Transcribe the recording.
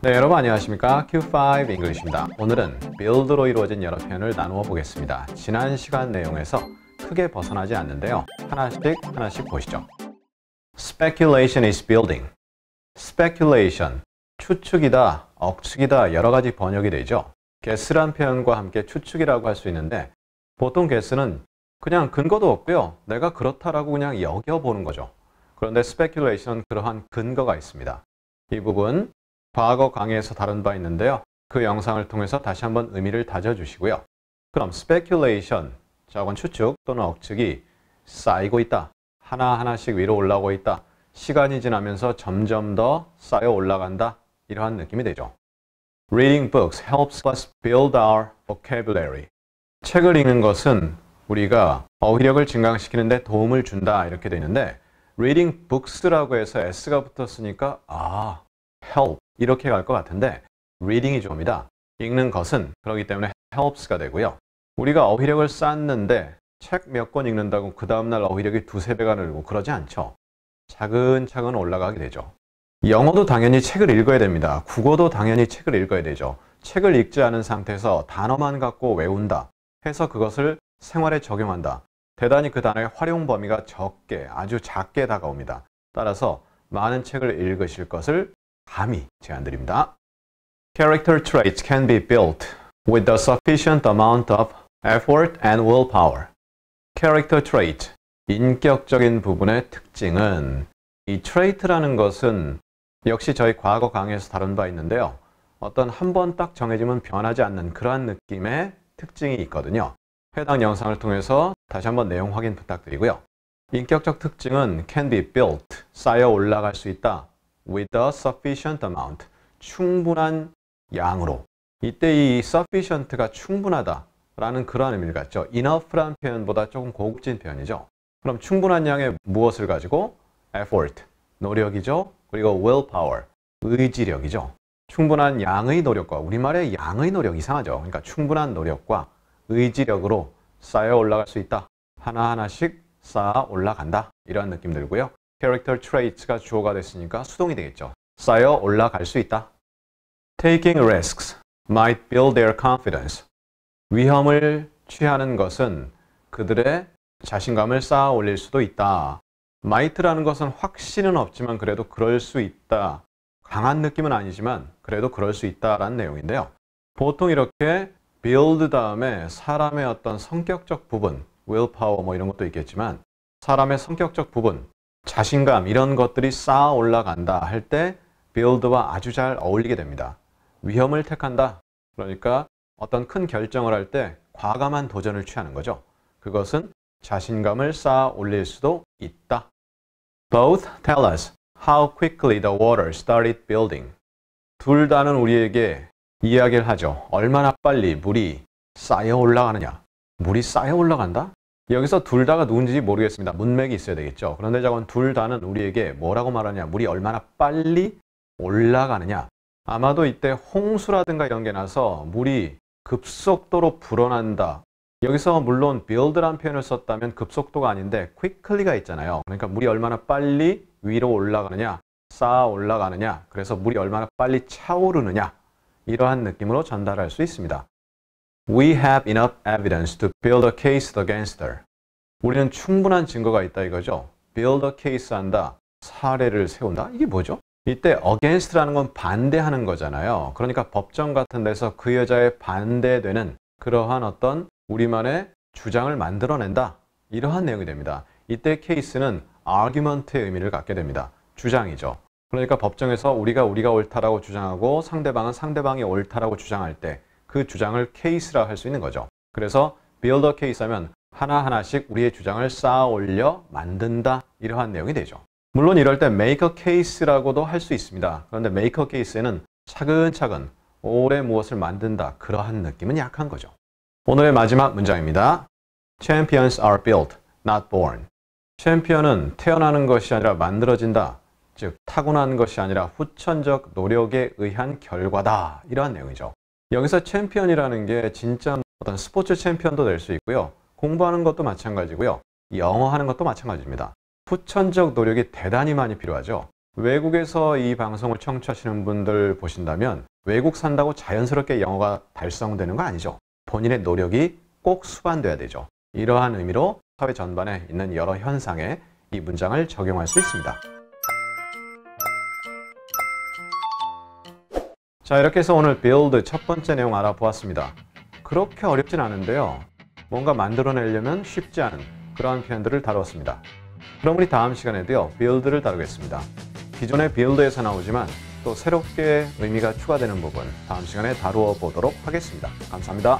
네 여러분 안녕하십니까 Q5 English입니다 오늘은 b u i l d 로 이루어진 여러 표현을 나누어 보겠습니다 지난 시간 내용에서 크게 벗어나지 않는데요 하나씩 하나씩 보시죠 Speculation is building Speculation 추측이다, 억측이다 여러 가지 번역이 되죠 guess란 표현과 함께 추측이라고 할 수 있는데 보통 guess는 그냥 근거도 없고요 내가 그렇다라고 그냥 여겨보는 거죠 그런데 speculation 은 그러한 근거가 있습니다 이 부분 과거 강의에서 다룬 바 있는데요. 그 영상을 통해서 다시 한번 의미를 다져주시고요. 그럼 speculation, 자건 추측 또는 억측이 쌓이고 있다. 하나하나씩 위로 올라오고 있다. 시간이 지나면서 점점 더 쌓여 올라간다. 이러한 느낌이 되죠. Reading books helps us build our vocabulary. 책을 읽는 것은 우리가 어휘력을 증강시키는 데 도움을 준다 이렇게 되는데 reading books라고 해서 s가 붙었으니까 아, help 이렇게 갈 것 같은데 reading이 주어니다 읽는 것은 그러기 때문에 helps가 되고요. 우리가 어휘력을 쌓는데 책 몇 권 읽는다고 그 다음날 어휘력이 두세 배가 늘고 그러지 않죠. 차근차근 올라가게 되죠. 영어도 당연히 책을 읽어야 됩니다. 국어도 당연히 책을 읽어야 되죠. 책을 읽지 않은 상태에서 단어만 갖고 외운다. 해서 그것을 생활에 적용한다. 대단히 그 단어의 활용 범위가 적게, 아주 작게 다가옵니다. 따라서 많은 책을 읽으실 것을 감히 제안드립니다. Character traits can be built with a sufficient amount of effort and willpower. Character trait, 인격적인 부분의 특징은 이 trait라는 것은 역시 저희 과거 강의에서 다룬 바 있는데요. 어떤 한 번 딱 정해지면 변하지 않는 그러한 느낌의 특징이 있거든요. 해당 영상을 통해서 다시 한번 내용 확인 부탁드리고요. 인격적 특징은 can be built, 쌓여 올라갈 수 있다, with a sufficient amount. 충분한 양으로. 이때 이 sufficient가 충분하다 라는 그러한 의미를 갖죠. enough란 표현보다 조금 고급진 표현이죠. 그럼 충분한 양의 무엇을 가지고? effort, 노력이죠. 그리고 willpower, 의지력이죠. 충분한 양의 노력과 우리말의 양의 노력 이상하죠. 그러니까 충분한 노력과 의지력으로 쌓여 올라갈 수 있다. 하나하나씩 쌓아 올라간다. 이런 느낌 들고요. character traits가 주어가 됐으니까 수동이 되겠죠. 쌓여 올라갈 수 있다. Taking risks might build their confidence. 위험을 취하는 것은 그들의 자신감을 쌓아 올릴 수도 있다. might라는 것은 확신은 없지만 그래도 그럴 수 있다. 강한 느낌은 아니지만 그래도 그럴 수 있다라는 내용인데요. 보통 이렇게 build 다음에 사람의 어떤 성격적 부분, willpower 뭐 이런 것도 있겠지만 사람의 성격적 부분, 자신감 이런 것들이 쌓아 올라간다 할 때 빌드와 아주 잘 어울리게 됩니다. 위험을 택한다. 그러니까 어떤 큰 결정을 할 때 과감한 도전을 취하는 거죠. 그것은 자신감을 쌓아 올릴 수도 있다. Both tell us how quickly the water started building. 둘 다는 우리에게 이야기를 하죠. 얼마나 빨리 물이 쌓여 올라가느냐. 물이 쌓여 올라간다? 여기서 둘 다가 누군지 모르겠습니다. 문맥이 있어야 되겠죠. 그런데 자건둘 다는 우리에게 뭐라고 말하냐. 물이 얼마나 빨리 올라가느냐. 아마도 이때 홍수라든가 이런 게 나서 물이 급속도로 불어난다. 여기서 물론 build란 표현을 썼다면 급속도가 아닌데 quickly가 있잖아요. 그러니까 물이 얼마나 빨리 위로 올라가느냐, 쌓아 올라가느냐, 그래서 물이 얼마나 빨리 차오르느냐 이러한 느낌으로 전달할 수 있습니다. We have enough evidence to build a case against her. 우리는 충분한 증거가 있다 이거죠. build a case 한다. 사례를 세운다. 이게 뭐죠? 이때 against라는 건 반대하는 거잖아요. 그러니까 법정 같은 데서 그 여자에 반대되는 그러한 어떤 우리만의 주장을 만들어낸다. 이러한 내용이 됩니다. 이때 케이스는 argument의 의미를 갖게 됩니다. 주장이죠. 그러니까 법정에서 우리가 우리가 옳다라고 주장하고 상대방은 상대방이 옳다라고 주장할 때그 주장을 케이스라 할 수 있는 거죠. 그래서 build a case 하면 하나하나씩 우리의 주장을 쌓아 올려 만든다 이러한 내용이 되죠. 물론 이럴 때 make a case라고도 할 수 있습니다. 그런데 make a case에는 차근차근 오래 무엇을 만든다 그러한 느낌은 약한 거죠. 오늘의 마지막 문장입니다. Champions are built, not born. 챔피언은 태어나는 것이 아니라 만들어진다. 즉, 타고난 것이 아니라 후천적 노력에 의한 결과다. 이러한 내용이죠. 여기서 챔피언이라는 게 진짜 어떤 스포츠 챔피언도 될 수 있고요. 공부하는 것도 마찬가지고요. 영어하는 것도 마찬가지입니다. 후천적 노력이 대단히 많이 필요하죠. 외국에서 이 방송을 청취하시는 분들 보신다면 외국 산다고 자연스럽게 영어가 달성되는 거 아니죠. 본인의 노력이 꼭 수반돼야 되죠. 이러한 의미로 사회 전반에 있는 여러 현상에 이 문장을 적용할 수 있습니다. 자 이렇게 해서 오늘 b u i 첫 번째 내용 알아보았습니다. 그렇게 어렵진 않은데요. 뭔가 만들어내려면 쉽지 않은 그러한 표현들을 다루었습니다. 그럼 우리 다음 시간에도요. b u i l 를 다루겠습니다. 기존의 b u i 에서 나오지만 또 새롭게 의미가 추가되는 부분 다음 시간에 다루어 보도록 하겠습니다. 감사합니다.